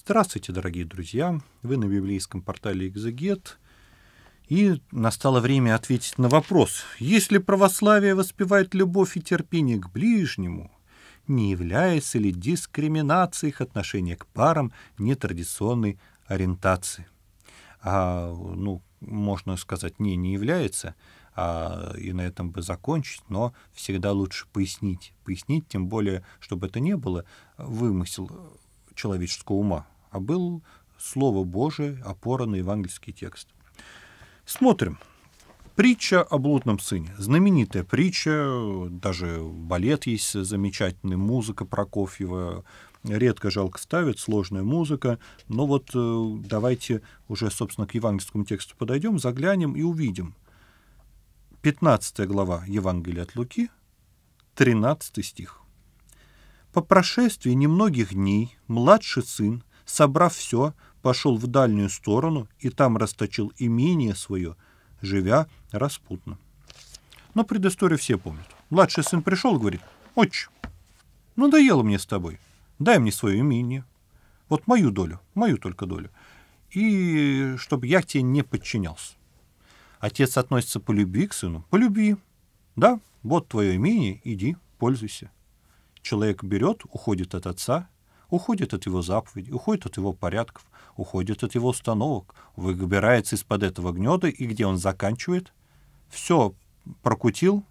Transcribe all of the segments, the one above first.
Здравствуйте, дорогие друзья! Вы на библейском портале «Экзегет». И настало время ответить на вопрос, если православие воспевает любовь и терпение к ближнему, не является ли дискриминацией их отношения к парам нетрадиционной ориентации? А, ну, можно сказать, не, не является, а, и на этом бы закончить, но всегда лучше пояснить. Пояснить, тем более, чтобы это не было вымысел человеческого ума, а был Слово Божие, опора на евангельский текст. Смотрим. Притча о блудном сыне. Знаменитая притча, даже балет есть замечательный, музыка Прокофьева. Редко, жалко, ставит, сложная музыка. Но вот э, давайте уже, собственно, к евангельскому тексту подойдем, заглянем и увидим. 15 глава Евангелия от Луки, 13 стих. По прошествии немногих дней младший сын, собрав все, пошел в дальнюю сторону и там расточил имение свое, живя распутно. Но предысторию все помнят. Младший сын пришел и говорит, «Отче, ну надоело мне с тобой, дай мне свое имение, вот мою долю, мою только долю, и чтобы я тебе не подчинялся». Отец относится по любви к сыну, по любви. Да, вот твое имение, иди, пользуйся. Человек берет, уходит от отца, уходит от его заповедей, уходит от его порядков, уходит от его установок, выбирается из-под этого гнета, и где он заканчивает, все прокутил,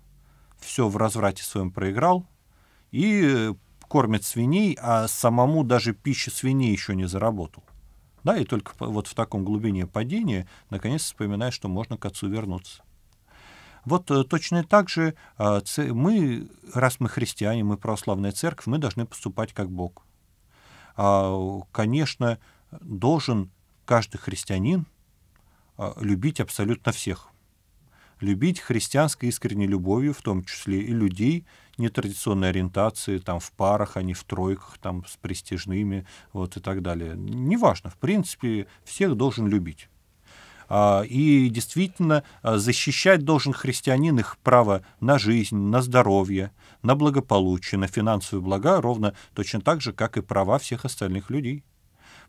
все в разврате своем проиграл, и э, кормит свиней, а самому даже пища свиней еще не заработал. Да, и только вот в таком глубине падения наконец вспоминает, что можно к отцу вернуться. Вот э, точно так же э, мы, раз мы христиане, мы православная церковь, мы должны поступать как Бог. А, конечно, должен каждый христианин а, любить абсолютно всех. Любить христианской искренней любовью, в том числе и людей нетрадиционной ориентации, там, в парах, а не в тройках, там, с престижными, вот, и так далее. Неважно, в принципе, всех должен любить. А, и действительно а, защищать должен христианин их право на жизнь, на здоровье, на благополучие, на финансовые блага, ровно точно так же, как и права всех остальных людей.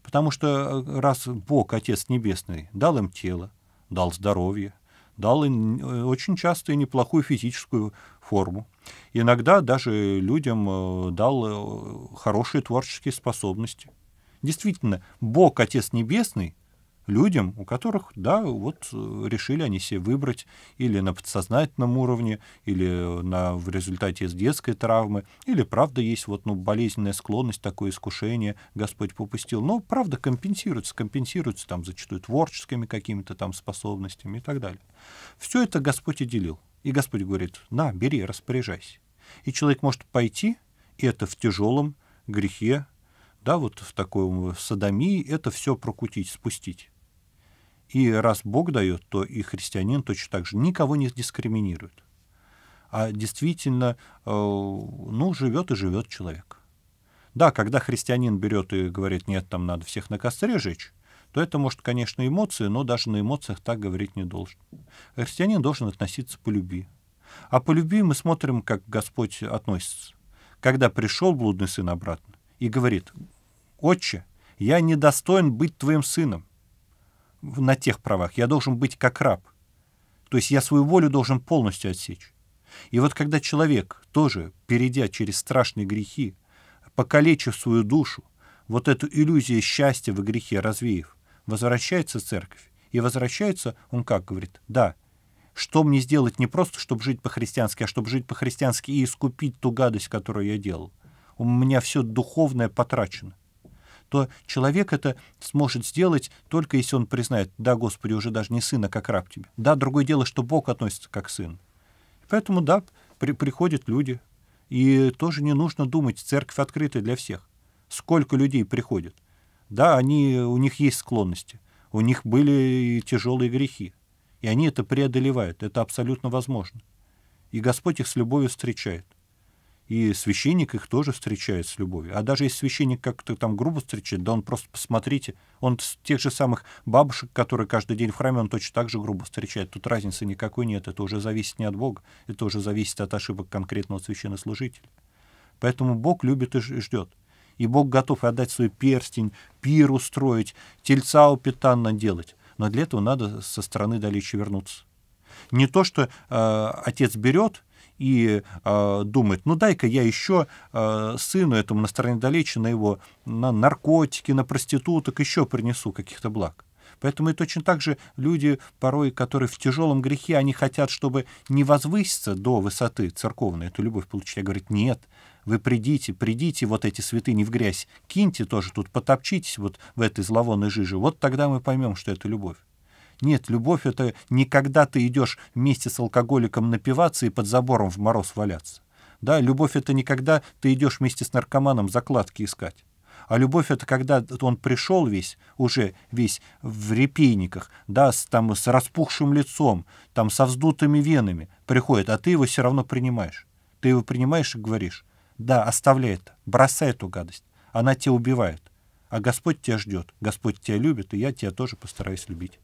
Потому что а, раз Бог, Отец Небесный, дал им тело, дал здоровье, дал им э, очень часто и неплохую физическую форму. Иногда даже людям э, дал э, хорошие творческие способности. Действительно, Бог, Отец Небесный, людям, у которых, да, вот э, решили они себе выбрать или на подсознательном уровне, или на, в результате из детской травмы, или, правда, есть вот, ну, болезненная склонность, такое искушение Господь попустил. Но, правда, компенсируется, компенсируется там зачастую творческими какими-то там способностями и так далее. Все это Господь и делил. И Господь говорит, на, бери, распоряжайся. И человек может пойти, и это в тяжелом грехе, да, вот в таком садомии, это все прокутить, спустить. И раз Бог дает, то и христианин точно так же никого не дискриминирует. А действительно, э, ну, живет и живет человек. Да, когда христианин берет и говорит, нет, там надо всех на костре жечь, то это, может, конечно, эмоции, но даже на эмоциях так говорить не должен. Христианин должен относиться по любви. А по любви мы смотрим, как Господь относится. Когда пришел блудный сын обратно и говорит, «Отче, я недостоин быть твоим сыном, на тех правах. Я должен быть как раб. То есть я свою волю должен полностью отсечь. И вот когда человек, тоже перейдя через страшные грехи, покалечив свою душу, вот эту иллюзию счастья в грехе развеяв, возвращается в церковь. И возвращается он как говорит? Да, что мне сделать не просто, чтобы жить по-христиански, а чтобы жить по-христиански и искупить ту гадость, которую я делал. У меня все духовное потрачено то человек это сможет сделать только если он признает, да, Господи, уже даже не сына как раб тебе. Да, другое дело, что Бог относится как сын. Поэтому, да, при, приходят люди. И тоже не нужно думать, церковь открыта для всех. Сколько людей приходит. Да, они, у них есть склонности, у них были и тяжелые грехи. И они это преодолевают, это абсолютно возможно. И Господь их с любовью встречает и священник их тоже встречает с любовью. А даже если священник как-то там грубо встречает, да он просто посмотрите, он тех же самых бабушек, которые каждый день в храме, он точно так же грубо встречает. Тут разницы никакой нет, это уже зависит не от Бога, это уже зависит от ошибок конкретного священнослужителя. Поэтому Бог любит и ждет. И Бог готов отдать свой перстень, пир устроить, тельца упитанно делать. Но для этого надо со стороны далече вернуться. Не то, что э, отец берет и э, думает, ну дай-ка я еще э, а, сыну этому на стороне далече, на его на наркотики, на проституток еще принесу каких-то благ. Поэтому и точно так же люди, порой, которые в тяжелом грехе, они хотят, чтобы не возвыситься до высоты церковной, эту любовь получить. Я говорю, нет, вы придите, придите вот эти святыни в грязь, киньте тоже тут, потопчитесь вот в этой зловонной жиже. Вот тогда мы поймем, что это любовь. Нет, любовь — это не когда ты идешь вместе с алкоголиком напиваться и под забором в мороз валяться. Да, любовь — это не когда ты идешь вместе с наркоманом закладки искать. А любовь — это когда он пришел весь, уже весь в репейниках, да, с, там, с распухшим лицом, там, со вздутыми венами приходит, а ты его все равно принимаешь. Ты его принимаешь и говоришь, да, оставляй это, бросай эту гадость, она тебя убивает. А Господь тебя ждет, Господь тебя любит, и я тебя тоже постараюсь любить.